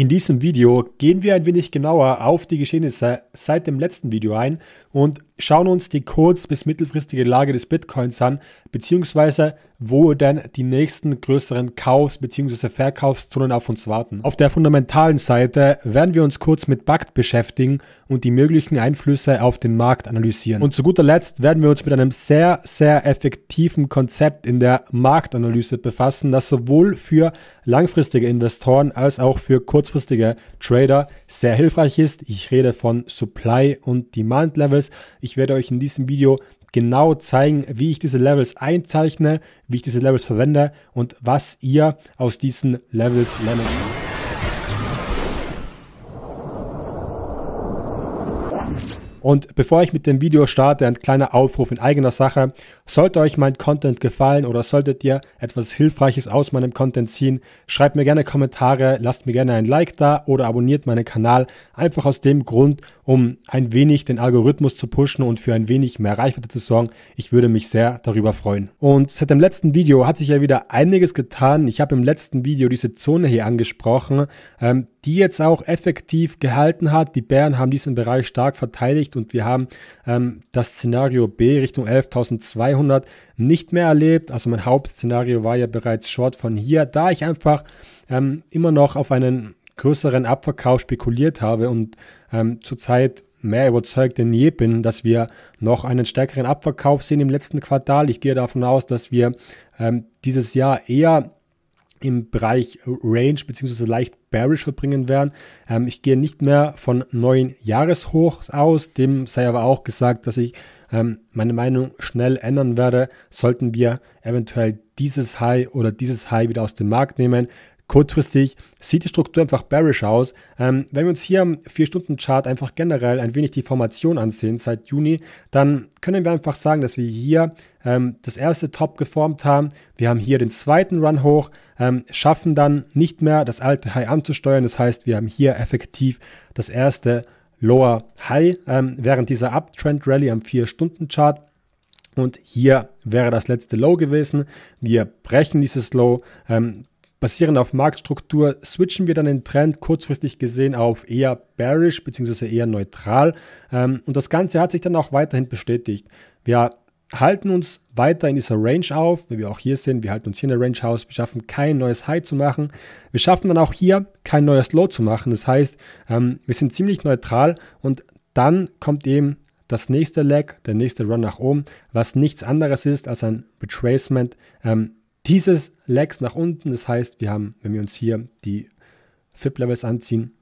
In diesem Video gehen wir ein wenig genauer auf die Geschehnisse seit dem letzten Video ein und schauen uns die kurz- bis mittelfristige Lage des Bitcoins an, beziehungsweise wo denn die nächsten größeren Kaufs- bzw. Verkaufszonen auf uns warten. Auf der fundamentalen Seite werden wir uns kurz mit BACT beschäftigen und die möglichen Einflüsse auf den Markt analysieren. Und zu guter Letzt werden wir uns mit einem sehr, sehr effektiven Konzept in der Marktanalyse befassen, das sowohl für langfristige Investoren als auch für kurz- kurzfristiger Trader sehr hilfreich ist. Ich rede von Supply und Demand Levels. Ich werde euch in diesem Video genau zeigen, wie ich diese Levels einzeichne, wie ich diese Levels verwende und was ihr aus diesen Levels lernen könnt. Und bevor ich mit dem Video starte, ein kleiner Aufruf in eigener Sache. Sollte euch mein Content gefallen oder solltet ihr etwas Hilfreiches aus meinem Content ziehen, schreibt mir gerne Kommentare, lasst mir gerne ein Like da oder abonniert meinen Kanal. Einfach aus dem Grund, um ein wenig den Algorithmus zu pushen und für ein wenig mehr Reichweite zu sorgen. Ich würde mich sehr darüber freuen. Und seit dem letzten Video hat sich ja wieder einiges getan. Ich habe im letzten Video diese Zone hier angesprochen. Ähm, die jetzt auch effektiv gehalten hat. Die Bären haben diesen Bereich stark verteidigt und wir haben ähm, das Szenario B Richtung 11.200 nicht mehr erlebt. Also mein Hauptszenario war ja bereits short von hier, da ich einfach ähm, immer noch auf einen größeren Abverkauf spekuliert habe und ähm, zurzeit mehr überzeugt denn je bin, dass wir noch einen stärkeren Abverkauf sehen im letzten Quartal. Ich gehe davon aus, dass wir ähm, dieses Jahr eher im Bereich Range bzw. leicht bearish verbringen werden. Ähm, ich gehe nicht mehr von neuen Jahreshochs aus. Dem sei aber auch gesagt, dass ich ähm, meine Meinung schnell ändern werde. Sollten wir eventuell dieses High oder dieses High wieder aus dem Markt nehmen, kurzfristig sieht die Struktur einfach bearish aus. Ähm, wenn wir uns hier am 4-Stunden-Chart einfach generell ein wenig die Formation ansehen seit Juni, dann können wir einfach sagen, dass wir hier ähm, das erste Top geformt haben. Wir haben hier den zweiten Run hoch, ähm, schaffen dann nicht mehr das alte High anzusteuern. Das heißt, wir haben hier effektiv das erste Lower High ähm, während dieser Uptrend Rally am 4-Stunden-Chart. Und hier wäre das letzte Low gewesen. Wir brechen dieses Low, ähm, Basierend auf Marktstruktur switchen wir dann den Trend kurzfristig gesehen auf eher bearish bzw. eher neutral. Ähm, und das Ganze hat sich dann auch weiterhin bestätigt. Wir halten uns weiter in dieser Range auf, wie wir auch hier sehen, wir halten uns hier in der Range aus, wir schaffen kein neues High zu machen, wir schaffen dann auch hier kein neues Low zu machen, das heißt, ähm, wir sind ziemlich neutral und dann kommt eben das nächste Leg, der nächste Run nach oben, was nichts anderes ist als ein Retracement ähm, dieses Legs nach unten. Das heißt, wir haben, wenn wir uns hier die FIP-Levels anziehen,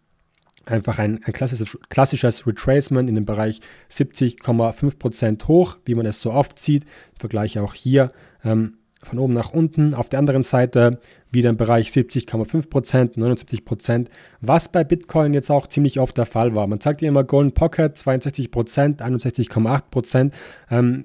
einfach ein, ein klassisches, klassisches, Retracement in dem Bereich 70,5% hoch, wie man es so oft sieht. Vergleiche auch hier ähm, von oben nach unten. Auf der anderen Seite wieder im Bereich 70,5%, 79%, was bei Bitcoin jetzt auch ziemlich oft der Fall war. Man zeigt hier immer Golden Pocket 62%, 61,8%. Ähm,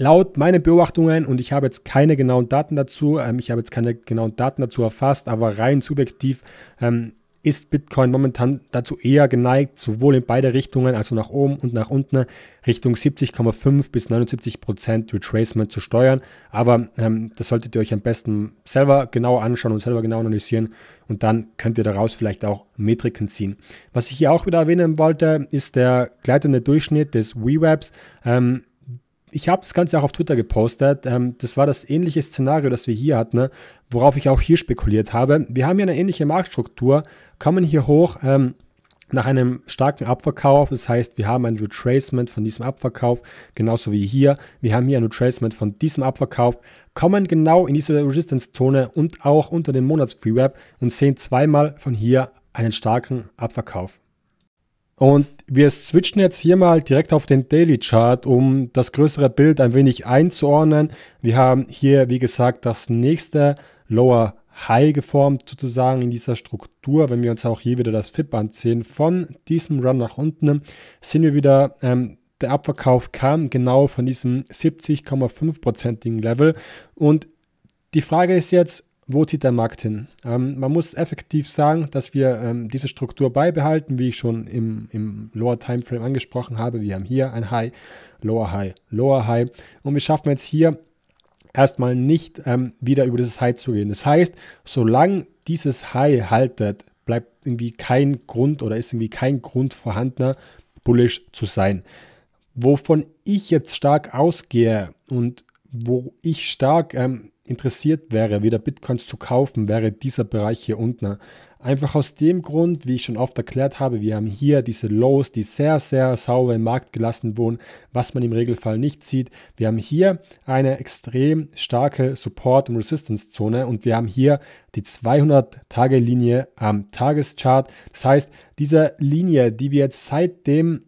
laut meinen Beobachtungen, und ich habe jetzt keine genauen Daten dazu, ähm, ich habe jetzt keine genauen Daten dazu erfasst, aber rein subjektiv ähm, ist Bitcoin momentan dazu eher geneigt, sowohl in beide Richtungen, also nach oben und nach unten, Richtung 70,5 bis 79 Prozent Retracement zu steuern. Aber ähm, das solltet ihr euch am besten selber genau anschauen und selber genau analysieren und dann könnt ihr daraus vielleicht auch Metriken ziehen. Was ich hier auch wieder erwähnen wollte, ist der gleitende Durchschnitt des WeWebs. Ähm, ich habe das Ganze auch auf Twitter gepostet. Ähm, das war das ähnliche Szenario, das wir hier hatten, ne? worauf ich auch hier spekuliert habe. Wir haben ja eine ähnliche Marktstruktur, kommen hier hoch ähm, nach einem starken Abverkauf. Das heißt, wir haben ein Retracement von diesem Abverkauf, genauso wie hier. Wir haben hier ein Retracement von diesem Abverkauf, kommen genau in diese Resistance-Zone und auch unter dem Monats-Free-Web und sehen zweimal von hier einen starken Abverkauf. Und wir switchen jetzt hier mal direkt auf den Daily Chart, um das größere Bild ein wenig einzuordnen. Wir haben hier, wie gesagt, das nächste Lower High geformt sozusagen in dieser Struktur. Wenn wir uns auch hier wieder das FIP-Band sehen, von diesem Run nach unten sehen wir wieder, ähm, der Abverkauf kam genau von diesem 70,5%igen Level. Und die Frage ist jetzt, wo zieht der Markt hin? Ähm, man muss effektiv sagen, dass wir ähm, diese Struktur beibehalten, wie ich schon im, im Lower Timeframe angesprochen habe. Wir haben hier ein High, Lower High, Lower High. Und wir schaffen jetzt hier erstmal nicht ähm, wieder über dieses High zu gehen. Das heißt, solange dieses High haltet, bleibt irgendwie kein Grund oder ist irgendwie kein Grund vorhandener, bullish zu sein. Wovon ich jetzt stark ausgehe und wo ich stark ähm, interessiert wäre, wieder Bitcoins zu kaufen, wäre dieser Bereich hier unten. Einfach aus dem Grund, wie ich schon oft erklärt habe, wir haben hier diese Lows, die sehr, sehr sauber im Markt gelassen wurden, was man im Regelfall nicht sieht. Wir haben hier eine extrem starke Support- und Resistance-Zone und wir haben hier die 200-Tage-Linie am Tageschart. Das heißt, diese Linie, die wir jetzt seit dem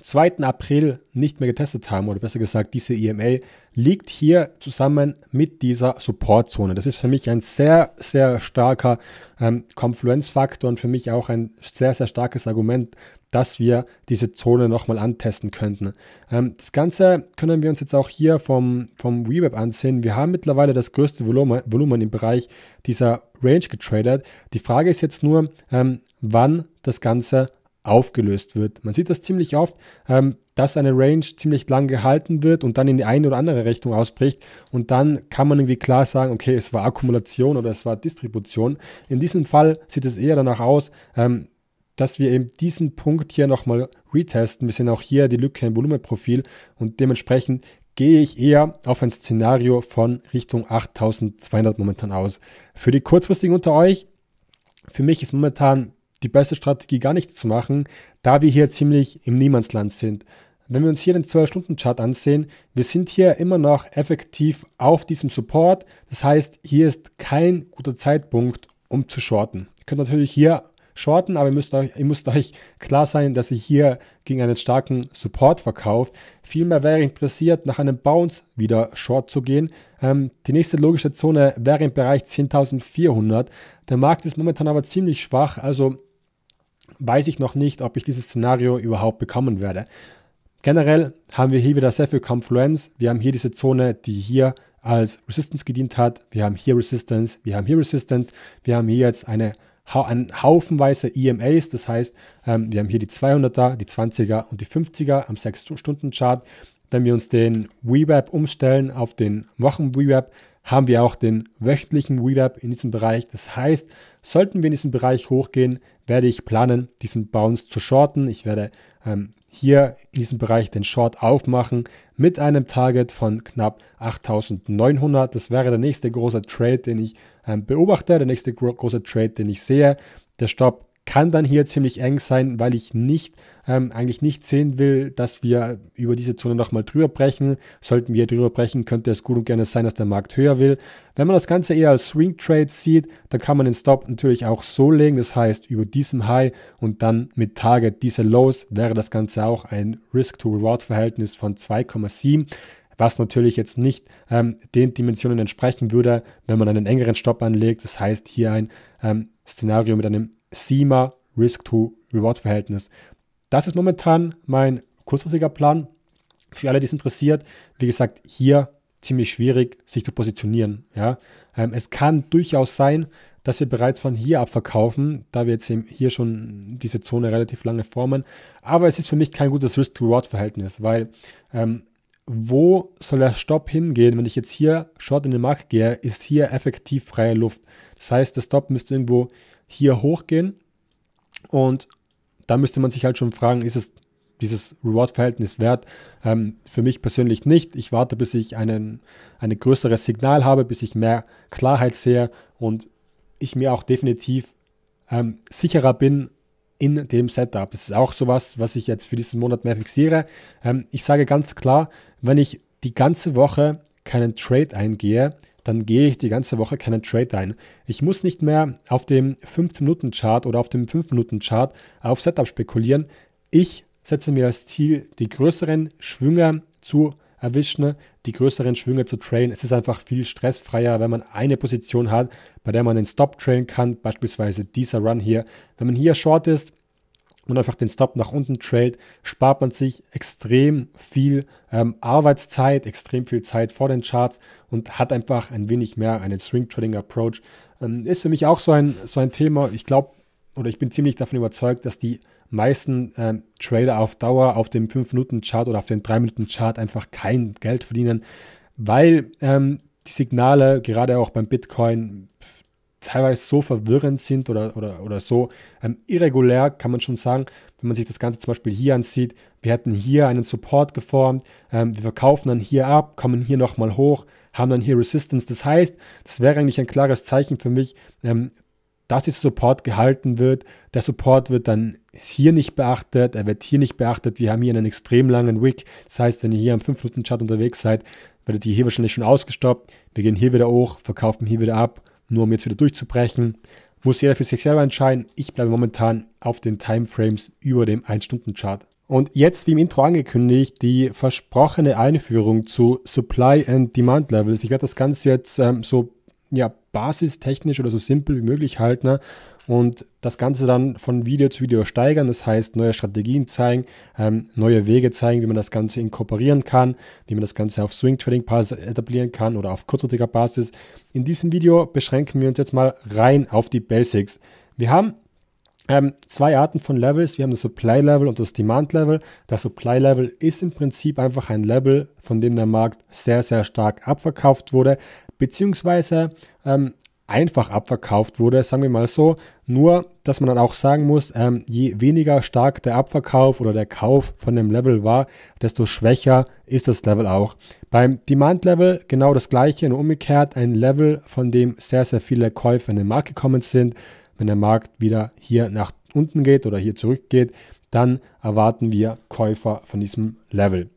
2. April nicht mehr getestet haben, oder besser gesagt, diese EMA, liegt hier zusammen mit dieser Supportzone. Das ist für mich ein sehr, sehr starker ähm, Konfluenzfaktor und für mich auch ein sehr, sehr starkes Argument, dass wir diese Zone nochmal antesten könnten. Ähm, das Ganze können wir uns jetzt auch hier vom, vom Reweb ansehen. Wir haben mittlerweile das größte Volumen, Volumen im Bereich dieser Range getradet. Die Frage ist jetzt nur, ähm, wann das Ganze aufgelöst wird. Man sieht das ziemlich oft. Ähm, dass eine Range ziemlich lang gehalten wird und dann in die eine oder andere Richtung ausbricht. Und dann kann man irgendwie klar sagen, okay, es war Akkumulation oder es war Distribution. In diesem Fall sieht es eher danach aus, ähm, dass wir eben diesen Punkt hier nochmal retesten. Wir sehen auch hier die Lücke im Volumenprofil und dementsprechend gehe ich eher auf ein Szenario von Richtung 8200 momentan aus. Für die kurzfristigen unter euch, für mich ist momentan die beste Strategie gar nichts zu machen, da wir hier ziemlich im Niemandsland sind. Wenn wir uns hier den 12-Stunden-Chart ansehen, wir sind hier immer noch effektiv auf diesem Support. Das heißt, hier ist kein guter Zeitpunkt, um zu shorten. Ihr könnt natürlich hier shorten, aber ihr müsst euch, ihr müsst euch klar sein, dass ihr hier gegen einen starken Support verkauft. Vielmehr wäre interessiert, nach einem Bounce wieder short zu gehen. Ähm, die nächste logische Zone wäre im Bereich 10.400. Der Markt ist momentan aber ziemlich schwach, also weiß ich noch nicht, ob ich dieses Szenario überhaupt bekommen werde. Generell haben wir hier wieder sehr viel Konfluenz. Wir haben hier diese Zone, die hier als Resistance gedient hat. Wir haben hier Resistance, wir haben hier Resistance. Wir haben hier jetzt eine, einen haufenweise EMAs, das heißt, ähm, wir haben hier die 200er, die 20er und die 50er am 6-Stunden-Chart. Wenn wir uns den Weweb umstellen auf den wochen weweb haben wir auch den wöchentlichen Weweb in diesem Bereich. Das heißt, sollten wir in diesem Bereich hochgehen, werde ich planen, diesen Bounce zu shorten. Ich werde ähm, hier in diesem Bereich den Short aufmachen mit einem Target von knapp 8900. Das wäre der nächste große Trade, den ich ähm, beobachte, der nächste gro große Trade, den ich sehe. Der Stop kann dann hier ziemlich eng sein, weil ich nicht ähm, eigentlich nicht sehen will, dass wir über diese Zone nochmal drüber brechen. Sollten wir drüber brechen, könnte es gut und gerne sein, dass der Markt höher will. Wenn man das Ganze eher als Swing Trade sieht, dann kann man den Stop natürlich auch so legen, das heißt über diesem High und dann mit Target diese Lows wäre das Ganze auch ein Risk-to-Reward-Verhältnis von 2,7 was natürlich jetzt nicht ähm, den Dimensionen entsprechen würde, wenn man einen engeren Stopp anlegt. Das heißt, hier ein ähm, Szenario mit einem SEMA Risk-to-Reward-Verhältnis. Das ist momentan mein kurzfristiger Plan. Für alle, die es interessiert, wie gesagt, hier ziemlich schwierig, sich zu positionieren. Ja? Ähm, es kann durchaus sein, dass wir bereits von hier ab verkaufen, da wir jetzt hier schon diese Zone relativ lange formen. Aber es ist für mich kein gutes Risk-to-Reward-Verhältnis, weil ähm, wo soll der Stopp hingehen? Wenn ich jetzt hier short in den Markt gehe, ist hier effektiv freie Luft. Das heißt, der Stopp müsste irgendwo hier hochgehen. Und da müsste man sich halt schon fragen, ist es dieses Reward-Verhältnis wert? Ähm, für mich persönlich nicht. Ich warte, bis ich einen, ein größeres Signal habe, bis ich mehr Klarheit sehe und ich mir auch definitiv ähm, sicherer bin in dem Setup. Es ist auch sowas, was ich jetzt für diesen Monat mehr fixiere. Ähm, ich sage ganz klar, wenn ich die ganze Woche keinen Trade eingehe, dann gehe ich die ganze Woche keinen Trade ein. Ich muss nicht mehr auf dem 15-Minuten-Chart oder auf dem 5-Minuten-Chart auf Setup spekulieren. Ich setze mir als Ziel, die größeren Schwünge zu erwischen, die größeren Schwünge zu trailen. Es ist einfach viel stressfreier, wenn man eine Position hat, bei der man den Stop trailen kann, beispielsweise dieser Run hier. Wenn man hier short ist, und einfach den Stop nach unten trailt, spart man sich extrem viel ähm, Arbeitszeit, extrem viel Zeit vor den Charts und hat einfach ein wenig mehr einen Swing Trading Approach. Ähm, ist für mich auch so ein, so ein Thema. Ich glaube oder ich bin ziemlich davon überzeugt, dass die meisten ähm, Trader auf Dauer auf dem 5-Minuten-Chart oder auf dem 3-Minuten-Chart einfach kein Geld verdienen, weil ähm, die Signale gerade auch beim Bitcoin teilweise so verwirrend sind oder, oder, oder so ähm, irregulär, kann man schon sagen, wenn man sich das Ganze zum Beispiel hier ansieht, wir hätten hier einen Support geformt, ähm, wir verkaufen dann hier ab, kommen hier nochmal hoch, haben dann hier Resistance. Das heißt, das wäre eigentlich ein klares Zeichen für mich, ähm, dass dieser Support gehalten wird. Der Support wird dann hier nicht beachtet, er wird hier nicht beachtet. Wir haben hier einen extrem langen Wick. Das heißt, wenn ihr hier am 5-Minuten-Chart unterwegs seid, werdet ihr hier wahrscheinlich schon ausgestoppt. Wir gehen hier wieder hoch, verkaufen hier wieder ab nur um jetzt wieder durchzubrechen, muss jeder für sich selber entscheiden. Ich bleibe momentan auf den Timeframes über dem 1-Stunden-Chart. Und jetzt, wie im Intro angekündigt, die versprochene Einführung zu Supply and Demand Levels. Ich werde das Ganze jetzt ähm, so ja, basistechnisch oder so simpel wie möglich halten ne? und das Ganze dann von Video zu Video steigern. Das heißt, neue Strategien zeigen, ähm, neue Wege zeigen, wie man das Ganze inkorporieren kann, wie man das Ganze auf Swing Trading Basis etablieren kann oder auf kurzfristiger Basis. In diesem Video beschränken wir uns jetzt mal rein auf die Basics. Wir haben ähm, zwei Arten von Levels. Wir haben das Supply Level und das Demand Level. Das Supply Level ist im Prinzip einfach ein Level, von dem der Markt sehr, sehr stark abverkauft wurde beziehungsweise ähm, einfach abverkauft wurde, sagen wir mal so. Nur, dass man dann auch sagen muss, ähm, je weniger stark der Abverkauf oder der Kauf von dem Level war, desto schwächer ist das Level auch. Beim Demand-Level genau das gleiche, nur umgekehrt ein Level, von dem sehr, sehr viele Käufer in den Markt gekommen sind. Wenn der Markt wieder hier nach unten geht oder hier zurückgeht, dann erwarten wir Käufer von diesem Level.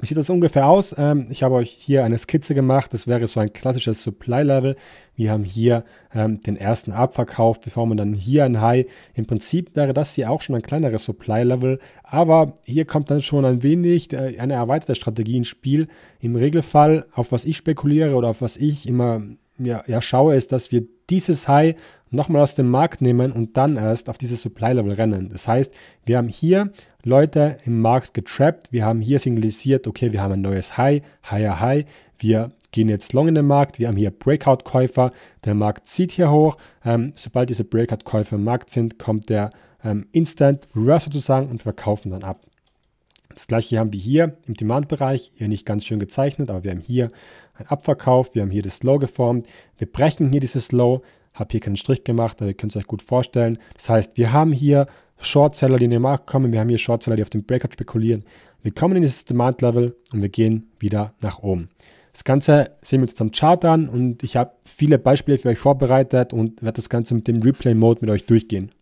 Wie sieht das ungefähr aus? Ähm, ich habe euch hier eine Skizze gemacht. Das wäre so ein klassisches Supply-Level. Wir haben hier ähm, den ersten Abverkauf. Wir formen dann hier ein High. Im Prinzip wäre das hier auch schon ein kleineres Supply-Level. Aber hier kommt dann schon ein wenig äh, eine erweiterte Strategie ins Spiel. Im Regelfall, auf was ich spekuliere oder auf was ich immer ja, ja, schaue, ist, dass wir dieses High nochmal aus dem Markt nehmen und dann erst auf dieses Supply-Level rennen. Das heißt, wir haben hier Leute im Markt getrappt, wir haben hier signalisiert, okay, wir haben ein neues High, higher High, wir gehen jetzt long in den Markt, wir haben hier Breakout-Käufer, der Markt zieht hier hoch, ähm, sobald diese Breakout-Käufer im Markt sind, kommt der ähm, Instant Reverse sozusagen und verkaufen dann ab. Das gleiche haben wir hier im Demand-Bereich, hier nicht ganz schön gezeichnet, aber wir haben hier einen Abverkauf, wir haben hier das Low geformt, wir brechen hier dieses Low, habe hier keinen Strich gemacht, aber ihr könnt es euch gut vorstellen. Das heißt, wir haben hier Shortseller, die in den Markt kommen, wir haben hier Shortseller, die auf dem Breakout spekulieren. Wir kommen in dieses Demand-Level und wir gehen wieder nach oben. Das Ganze sehen wir uns jetzt am Chart an und ich habe viele Beispiele für euch vorbereitet und werde das Ganze mit dem Replay-Mode mit euch durchgehen.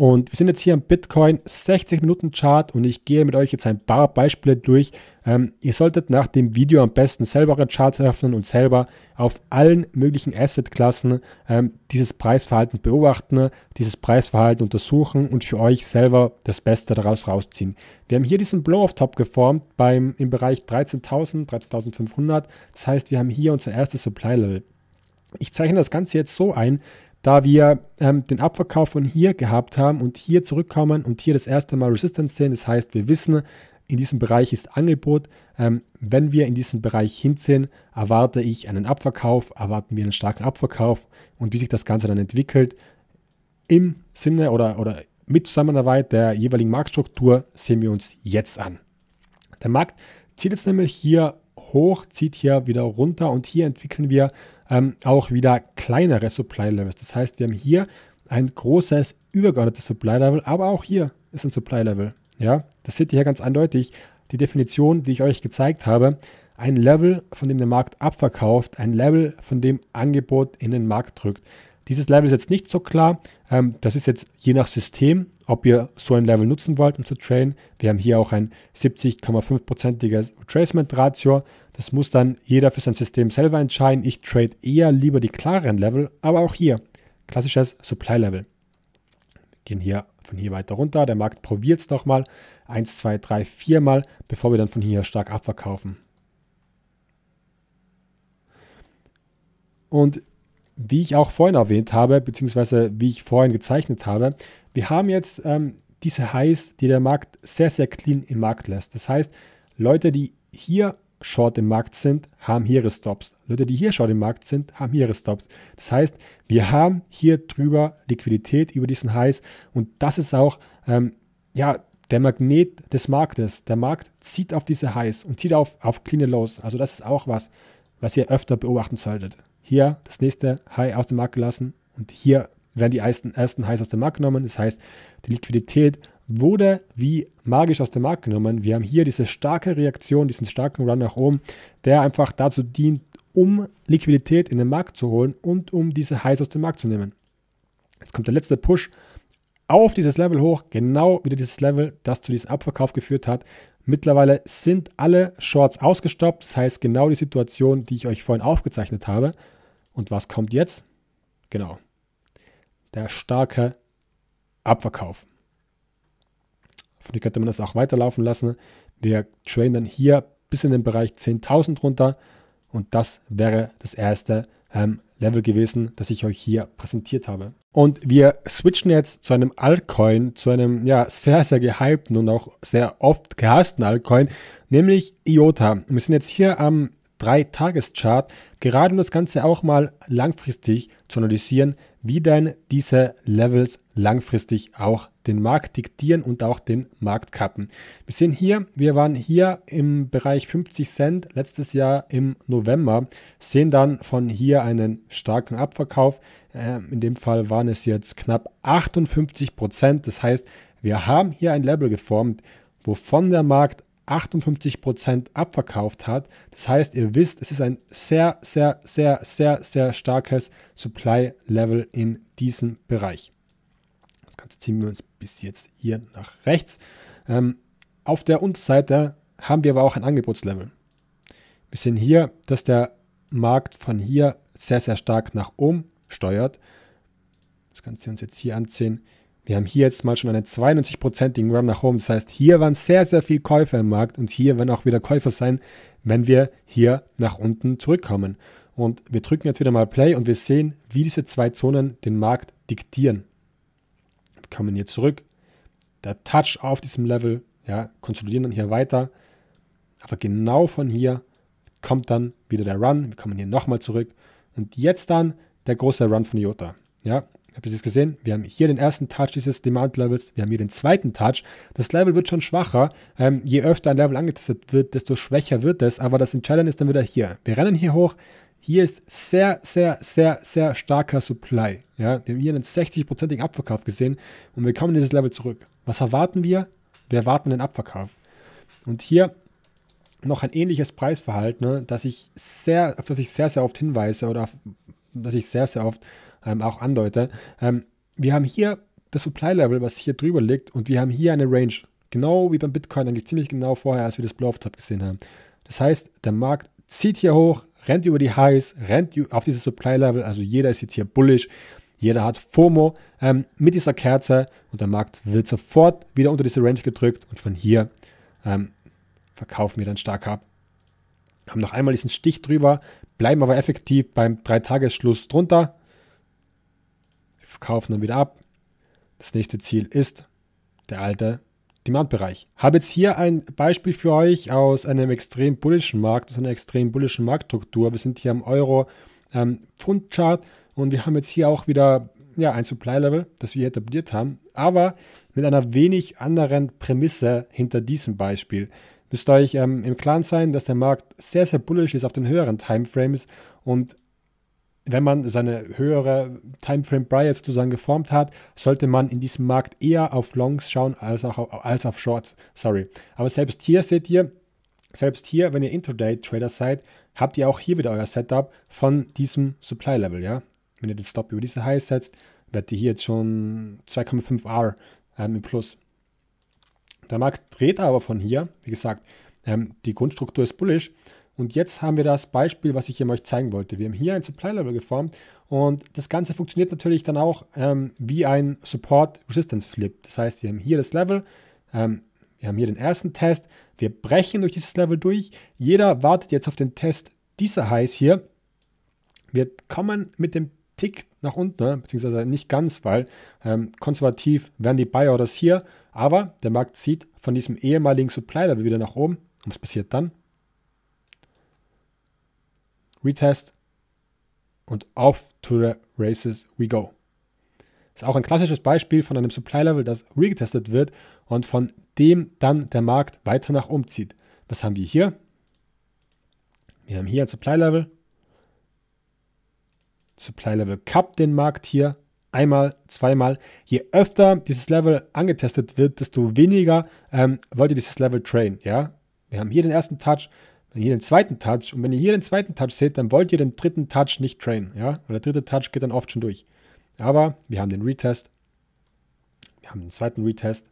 Und wir sind jetzt hier am Bitcoin 60 Minuten Chart und ich gehe mit euch jetzt ein paar Beispiele durch. Ähm, ihr solltet nach dem Video am besten selber eure Charts öffnen und selber auf allen möglichen Assetklassen ähm, dieses Preisverhalten beobachten, dieses Preisverhalten untersuchen und für euch selber das Beste daraus rausziehen. Wir haben hier diesen Blow-off-Top geformt beim, im Bereich 13.000, 13.500. Das heißt, wir haben hier unser erstes Supply-Level. Ich zeichne das Ganze jetzt so ein, da wir ähm, den Abverkauf von hier gehabt haben und hier zurückkommen und hier das erste Mal Resistance sehen. Das heißt, wir wissen, in diesem Bereich ist Angebot. Ähm, wenn wir in diesen Bereich hinziehen, erwarte ich einen Abverkauf, erwarten wir einen starken Abverkauf und wie sich das Ganze dann entwickelt. Im Sinne oder, oder mit Zusammenarbeit der jeweiligen Marktstruktur sehen wir uns jetzt an. Der Markt zieht jetzt nämlich hier hoch, zieht hier wieder runter und hier entwickeln wir ähm, auch wieder kleinere Supply Levels. Das heißt, wir haben hier ein großes übergeordnetes Supply Level, aber auch hier ist ein Supply Level. Ja, das seht ihr hier ganz eindeutig. Die Definition, die ich euch gezeigt habe, ein Level, von dem der Markt abverkauft, ein Level, von dem Angebot in den Markt drückt. Dieses Level ist jetzt nicht so klar. Ähm, das ist jetzt je nach System, ob ihr so ein Level nutzen wollt, um zu trainen. Wir haben hier auch ein 70,5%iges Retracement-Ratio. Das muss dann jeder für sein System selber entscheiden. Ich trade eher lieber die klareren Level, aber auch hier klassisches Supply-Level. Gehen hier von hier weiter runter. Der Markt probiert es nochmal. 1, 2, 3, 4 Mal, bevor wir dann von hier stark abverkaufen. Und wie ich auch vorhin erwähnt habe, beziehungsweise wie ich vorhin gezeichnet habe, wir haben jetzt ähm, diese Highs, die der Markt sehr, sehr clean im Markt lässt. Das heißt, Leute, die hier short im Markt sind, haben hier ihre Stops. Leute, die hier short im Markt sind, haben hier ihre Stops. Das heißt, wir haben hier drüber Liquidität über diesen Highs und das ist auch ähm, ja, der Magnet des Marktes. Der Markt zieht auf diese Highs und zieht auf, auf clean Lows. Also das ist auch was, was ihr öfter beobachten solltet hier das nächste High aus dem Markt gelassen und hier werden die ersten, ersten Highs aus dem Markt genommen. Das heißt, die Liquidität wurde wie magisch aus dem Markt genommen. Wir haben hier diese starke Reaktion, diesen starken Run nach oben, der einfach dazu dient, um Liquidität in den Markt zu holen und um diese Highs aus dem Markt zu nehmen. Jetzt kommt der letzte Push auf dieses Level hoch, genau wieder dieses Level, das zu diesem Abverkauf geführt hat. Mittlerweile sind alle Shorts ausgestoppt, das heißt genau die Situation, die ich euch vorhin aufgezeichnet habe. Und was kommt jetzt? Genau, der starke Abverkauf. Von hier könnte man das auch weiterlaufen lassen. Wir traden dann hier bis in den Bereich 10.000 runter und das wäre das erste ähm, Level gewesen, das ich euch hier präsentiert habe. Und wir switchen jetzt zu einem Altcoin, zu einem ja, sehr, sehr gehypten und auch sehr oft gehassten Altcoin, nämlich IOTA. Wir sind jetzt hier am 3-Tages-Chart, gerade um das Ganze auch mal langfristig zu analysieren, wie denn diese Levels langfristig auch den Markt diktieren und auch den Markt kappen. Wir sehen hier, wir waren hier im Bereich 50 Cent letztes Jahr im November, sehen dann von hier einen starken Abverkauf. Ähm, in dem Fall waren es jetzt knapp 58 Prozent. Das heißt, wir haben hier ein Level geformt, wovon der Markt 58% abverkauft hat. Das heißt, ihr wisst, es ist ein sehr, sehr, sehr, sehr, sehr starkes Supply-Level in diesem Bereich. Das Ganze ziehen wir uns bis jetzt hier nach rechts. Ähm, auf der Unterseite haben wir aber auch ein Angebotslevel. Wir sehen hier, dass der Markt von hier sehr, sehr stark nach oben steuert. Das Ganze uns jetzt hier anziehen. Wir haben hier jetzt mal schon einen 92-prozentigen Run nach oben. Das heißt, hier waren sehr, sehr viele Käufer im Markt und hier werden auch wieder Käufer sein, wenn wir hier nach unten zurückkommen. Und wir drücken jetzt wieder mal Play und wir sehen, wie diese zwei Zonen den Markt diktieren. Wir kommen hier zurück. Der Touch auf diesem Level, ja, konsolidieren dann hier weiter. Aber genau von hier kommt dann wieder der Run. Wir kommen hier nochmal zurück. Und jetzt dann der große Run von IOTA. Ja, Habt ihr es gesehen? Wir haben hier den ersten Touch dieses Demand-Levels, wir haben hier den zweiten Touch. Das Level wird schon schwacher. Ähm, je öfter ein Level angetestet wird, desto schwächer wird es. Aber das Entscheidende ist dann wieder hier. Wir rennen hier hoch. Hier ist sehr, sehr, sehr, sehr starker Supply. Ja? Wir haben hier einen 60%igen Abverkauf gesehen und wir kommen in dieses Level zurück. Was erwarten wir? Wir erwarten den Abverkauf. Und hier noch ein ähnliches Preisverhalten, ne, dass ich sehr, auf das ich sehr, sehr oft hinweise oder auf, dass ich sehr, sehr oft ähm, auch andeute. Ähm, wir haben hier das Supply-Level, was hier drüber liegt, und wir haben hier eine Range. Genau wie beim Bitcoin, eigentlich ziemlich genau vorher, als wir das Blow-Top gesehen haben. Das heißt, der Markt zieht hier hoch, rennt über die Highs, rennt auf dieses Supply-Level, also jeder ist jetzt hier bullish, jeder hat FOMO ähm, mit dieser Kerze und der Markt wird sofort wieder unter diese Range gedrückt und von hier ähm, verkaufen wir dann stark ab. Haben noch einmal diesen Stich drüber, bleiben aber effektiv beim 3-Tages-Schluss drunter, verkaufen dann wieder ab. Das nächste Ziel ist der alte Demandbereich. Habe jetzt hier ein Beispiel für euch aus einem extrem bullischen Markt, aus einer extrem bullischen Marktstruktur. Wir sind hier am Euro-Pfund-Chart ähm, und wir haben jetzt hier auch wieder ja, ein Supply-Level, das wir etabliert haben, aber mit einer wenig anderen Prämisse hinter diesem Beispiel. Müsst ihr euch ähm, im Klaren sein, dass der Markt sehr, sehr bullisch ist auf den höheren Timeframes und wenn man seine höhere Timeframe Bias sozusagen geformt hat, sollte man in diesem Markt eher auf Longs schauen als, auch, als auf Shorts. Sorry. Aber selbst hier seht ihr, selbst hier, wenn ihr Intraday Trader seid, habt ihr auch hier wieder euer Setup von diesem Supply Level, ja? Wenn ihr den Stop über diese High setzt, werdet ihr hier jetzt schon 2,5 R ähm, im Plus. Der Markt dreht aber von hier, wie gesagt, ähm, die Grundstruktur ist bullish und jetzt haben wir das Beispiel, was ich eben euch zeigen wollte. Wir haben hier ein Supply Level geformt und das Ganze funktioniert natürlich dann auch ähm, wie ein Support Resistance Flip. Das heißt, wir haben hier das Level, ähm, wir haben hier den ersten Test, wir brechen durch dieses Level durch. Jeder wartet jetzt auf den Test dieser Highs hier. Wir kommen mit dem Tick nach unten, beziehungsweise nicht ganz, weil ähm, konservativ werden die Buy-Orders hier, aber der Markt zieht von diesem ehemaligen Supply-Level wieder nach oben. Und was passiert dann? Retest und off to the races we go. Ist auch ein klassisches Beispiel von einem Supply-Level, das regetestet wird und von dem dann der Markt weiter nach oben zieht. Was haben wir hier? Wir haben hier ein Supply-Level. Supply-Level Cup den Markt hier einmal, zweimal. Je öfter dieses Level angetestet wird, desto weniger ähm, wollt ihr dieses Level train. Ja? Wir haben hier den ersten Touch, dann hier den zweiten Touch. Und wenn ihr hier den zweiten Touch seht, dann wollt ihr den dritten Touch nicht trainen. Ja? Weil der dritte Touch geht dann oft schon durch. Aber wir haben den Retest. Wir haben den zweiten Retest.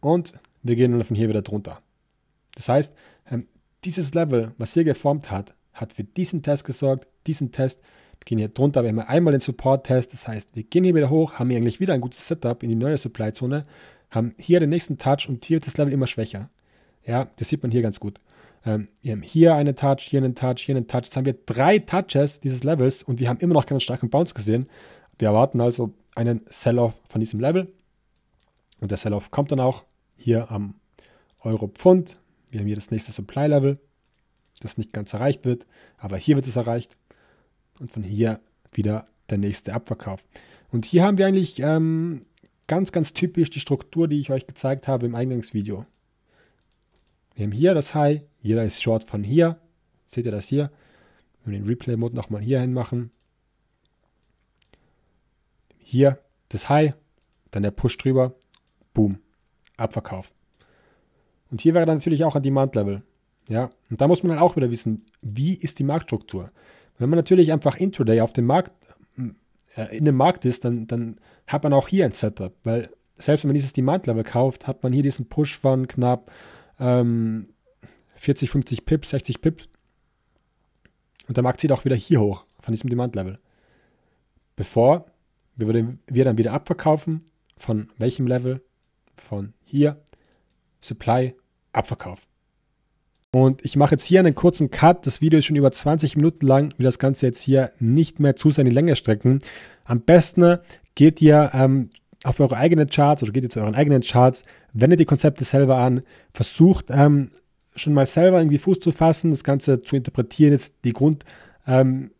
Und wir gehen dann von hier wieder drunter. Das heißt, ähm, dieses Level, was hier geformt hat, hat für diesen Test gesorgt, diesen Test. Wir gehen hier drunter, wir haben einmal den Support-Test. Das heißt, wir gehen hier wieder hoch, haben hier eigentlich wieder ein gutes Setup in die neue Supply-Zone, haben hier den nächsten Touch und hier wird das Level immer schwächer. Ja, das sieht man hier ganz gut. Ähm, wir haben hier einen Touch, hier einen Touch, hier einen Touch. Jetzt haben wir drei Touches dieses Levels und wir haben immer noch keinen starken Bounce gesehen. Wir erwarten also einen Sell-Off von diesem Level. Und der Sell-Off kommt dann auch hier am Euro-Pfund. Wir haben hier das nächste Supply-Level, das nicht ganz erreicht wird, aber hier wird es erreicht. Und von hier wieder der nächste Abverkauf. Und hier haben wir eigentlich ähm, ganz, ganz typisch die Struktur, die ich euch gezeigt habe im Eingangsvideo. Wir haben hier das High, jeder ist Short von hier. Seht ihr das hier? Wenn wir den Replay-Mode nochmal hier hin machen. Hier das High, dann der Push drüber, Boom, Abverkauf. Und hier wäre dann natürlich auch ein Demand-Level. Ja, und da muss man dann auch wieder wissen, wie ist die Marktstruktur. Wenn man natürlich einfach intraday auf dem Markt, äh, in dem Markt ist, dann, dann hat man auch hier ein Setup, weil selbst wenn man dieses Demand-Level kauft, hat man hier diesen Push von knapp ähm, 40, 50 Pips, 60 Pips. Und der Markt zieht auch wieder hier hoch, von diesem Demand-Level. Bevor wir, wir dann wieder abverkaufen, von welchem Level? Von hier, Supply, Abverkauf. Und ich mache jetzt hier einen kurzen Cut. Das Video ist schon über 20 Minuten lang. Ich will das Ganze jetzt hier nicht mehr zu sehr in die Länge strecken. Am besten geht ihr ähm, auf eure eigenen Charts oder geht ihr zu euren eigenen Charts, wendet die Konzepte selber an, versucht ähm, schon mal selber irgendwie Fuß zu fassen, das Ganze zu interpretieren. Jetzt die, Grund, ähm,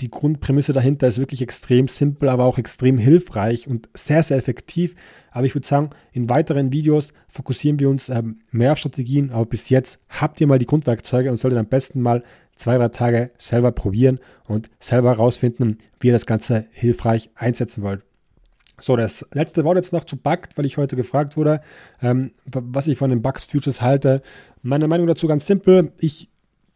die Grundprämisse dahinter ist wirklich extrem simpel, aber auch extrem hilfreich und sehr, sehr effektiv. Aber ich würde sagen, in weiteren Videos fokussieren wir uns ähm, mehr auf Strategien, aber bis jetzt habt ihr mal die Grundwerkzeuge und solltet am besten mal zwei, drei Tage selber probieren und selber herausfinden, wie ihr das Ganze hilfreich einsetzen wollt. So, das letzte Wort jetzt noch zu Bugged, weil ich heute gefragt wurde, ähm, was ich von den Bugged Futures halte. Meine Meinung dazu ganz simpel. Ich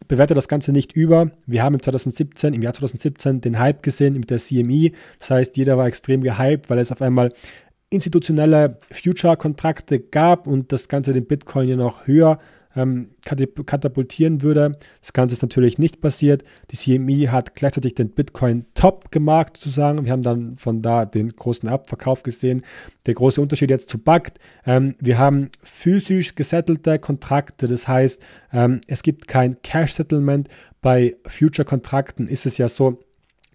bewerte das Ganze nicht über. Wir haben im 2017, im Jahr 2017 den Hype gesehen mit der CME. Das heißt, jeder war extrem gehypt, weil es auf einmal institutionelle Future-Kontrakte gab und das Ganze den Bitcoin ja noch höher ähm, katapultieren würde. Das Ganze ist natürlich nicht passiert. Die CME hat gleichzeitig den Bitcoin top gemacht, sozusagen. Wir haben dann von da den großen Abverkauf gesehen. Der große Unterschied jetzt zu BACT. Ähm, wir haben physisch gesettelte Kontrakte, das heißt, ähm, es gibt kein Cash-Settlement. Bei Future-Kontrakten ist es ja so,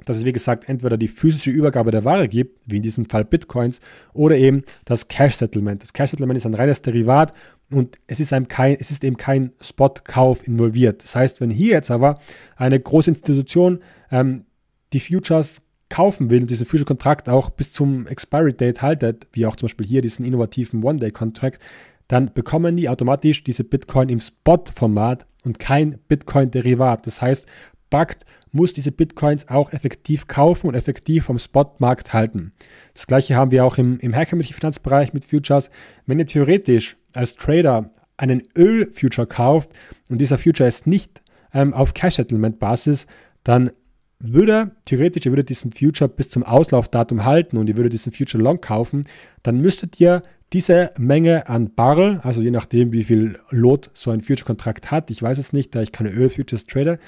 dass es wie gesagt entweder die physische Übergabe der Ware gibt, wie in diesem Fall Bitcoins, oder eben das Cash Settlement. Das Cash Settlement ist ein reines Derivat, und es ist, kein, es ist eben kein Spotkauf involviert. Das heißt, wenn hier jetzt aber eine große Institution ähm, die Futures kaufen will und diesen Future-Kontrakt auch bis zum Expiry-Date haltet, wie auch zum Beispiel hier diesen innovativen One-Day-Contract, dann bekommen die automatisch diese Bitcoin im Spot-Format und kein Bitcoin-Derivat. Das heißt, backt, muss diese Bitcoins auch effektiv kaufen und effektiv vom Spotmarkt halten. Das gleiche haben wir auch im, im herkömmlichen Finanzbereich mit Futures. Wenn ihr theoretisch als Trader einen Öl-Future kauft und dieser Future ist nicht ähm, auf Cash-Settlement-Basis, dann würde theoretisch, ihr würdet diesen Future bis zum Auslaufdatum halten und ihr würdet diesen Future long kaufen, dann müsstet ihr diese Menge an Barrel, also je nachdem, wie viel Lot so ein Future-Kontrakt hat, ich weiß es nicht, da ich keine Öl-Futures trade,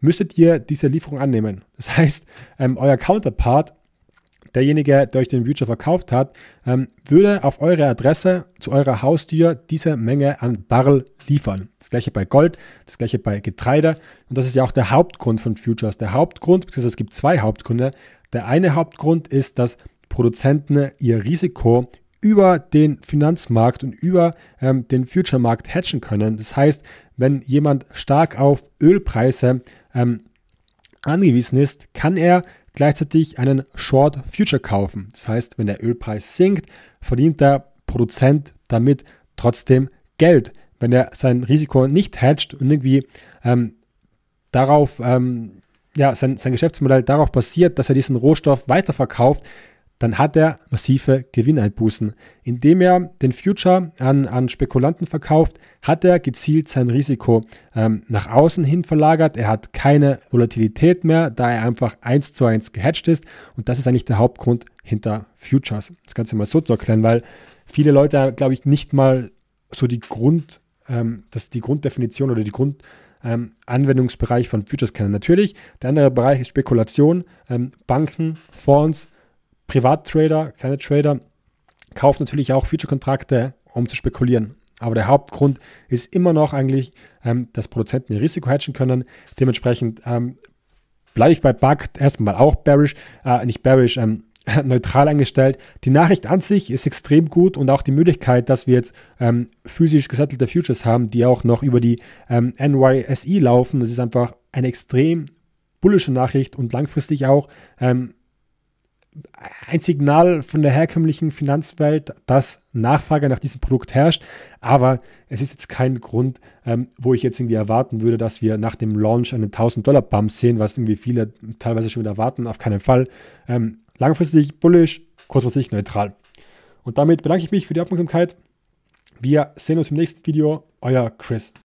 müsstet ihr diese Lieferung annehmen. Das heißt, ähm, euer Counterpart, derjenige, der euch den Future verkauft hat, ähm, würde auf eure Adresse zu eurer Haustür diese Menge an Barrel liefern. Das gleiche bei Gold, das gleiche bei Getreide. Und das ist ja auch der Hauptgrund von Futures. Der Hauptgrund, beziehungsweise es gibt zwei Hauptgründe. Der eine Hauptgrund ist, dass Produzenten ihr Risiko über den Finanzmarkt und über ähm, den Future-Markt hatchen können. Das heißt, wenn jemand stark auf Ölpreise ähm, angewiesen ist, kann er gleichzeitig einen Short Future kaufen. Das heißt, wenn der Ölpreis sinkt, verdient der Produzent damit trotzdem Geld. Wenn er sein Risiko nicht hedgt und irgendwie ähm, darauf, ähm, ja, sein, sein Geschäftsmodell darauf basiert, dass er diesen Rohstoff weiterverkauft, dann hat er massive Gewinneinbußen. Indem er den Future an, an Spekulanten verkauft, hat er gezielt sein Risiko ähm, nach außen hin verlagert. Er hat keine Volatilität mehr, da er einfach eins zu eins gehatcht ist. Und das ist eigentlich der Hauptgrund hinter Futures. Das Ganze mal so zu erklären, weil viele Leute, glaube ich, nicht mal so die Grund, ähm, dass die Grunddefinition oder die Grund ähm, Anwendungsbereich von Futures kennen. Natürlich, der andere Bereich ist Spekulation, ähm, Banken, Fonds, Privattrader, kleine Trader, kaufen natürlich auch Future-Kontrakte, um zu spekulieren. Aber der Hauptgrund ist immer noch eigentlich, ähm, dass Produzenten ihr Risiko hatchen können. Dementsprechend ähm, bleibe ich bei Bug erstmal auch bearish, äh, nicht bearish, ähm, neutral eingestellt. Die Nachricht an sich ist extrem gut und auch die Möglichkeit, dass wir jetzt ähm, physisch gesettelte Futures haben, die auch noch über die ähm, NYSE laufen, das ist einfach eine extrem bullische Nachricht und langfristig auch ähm, ein Signal von der herkömmlichen Finanzwelt, dass Nachfrage nach diesem Produkt herrscht. Aber es ist jetzt kein Grund, ähm, wo ich jetzt irgendwie erwarten würde, dass wir nach dem Launch einen 1000-Dollar-Bump sehen, was irgendwie viele teilweise schon wieder erwarten. Auf keinen Fall. Ähm, langfristig bullish, kurzfristig neutral. Und damit bedanke ich mich für die Aufmerksamkeit. Wir sehen uns im nächsten Video. Euer Chris.